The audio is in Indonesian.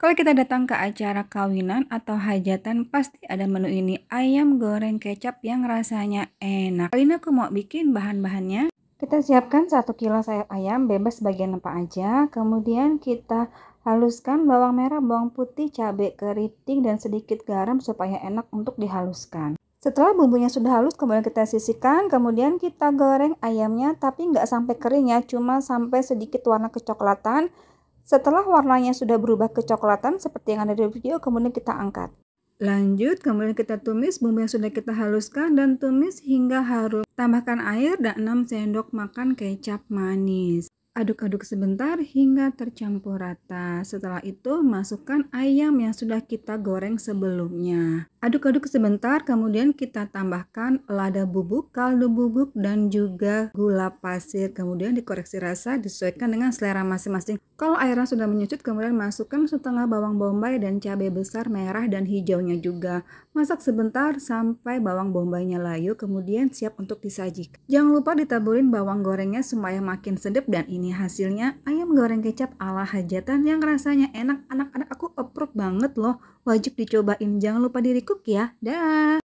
Kalau kita datang ke acara kawinan atau hajatan pasti ada menu ini ayam goreng kecap yang rasanya enak. Kali ini aku mau bikin bahan-bahannya. Kita siapkan 1 kilo sayap ayam bebas bagian apa aja. Kemudian kita haluskan bawang merah, bawang putih, cabai keriting dan sedikit garam supaya enak untuk dihaluskan. Setelah bumbunya sudah halus kemudian kita sisihkan. Kemudian kita goreng ayamnya tapi nggak sampai kering ya. Cuma sampai sedikit warna kecoklatan. Setelah warnanya sudah berubah kecoklatan seperti yang ada di video, kemudian kita angkat. Lanjut, kemudian kita tumis bumbu yang sudah kita haluskan dan tumis hingga harum. Tambahkan air dan 6 sendok makan kecap manis aduk-aduk sebentar hingga tercampur rata. Setelah itu, masukkan ayam yang sudah kita goreng sebelumnya. Aduk-aduk sebentar, kemudian kita tambahkan lada bubuk, kaldu bubuk, dan juga gula pasir. Kemudian dikoreksi rasa disesuaikan dengan selera masing-masing. Kalau airnya sudah menyusut, kemudian masukkan setengah bawang bombay dan cabai besar merah dan hijaunya juga. Masak sebentar sampai bawang bombaynya layu, kemudian siap untuk disajikan. Jangan lupa ditaburin bawang gorengnya supaya makin sedap dan ini hasilnya ayam goreng kecap ala hajatan yang rasanya enak anak-anak aku approve banget loh. Wajib dicobain, jangan lupa di ya. Dah.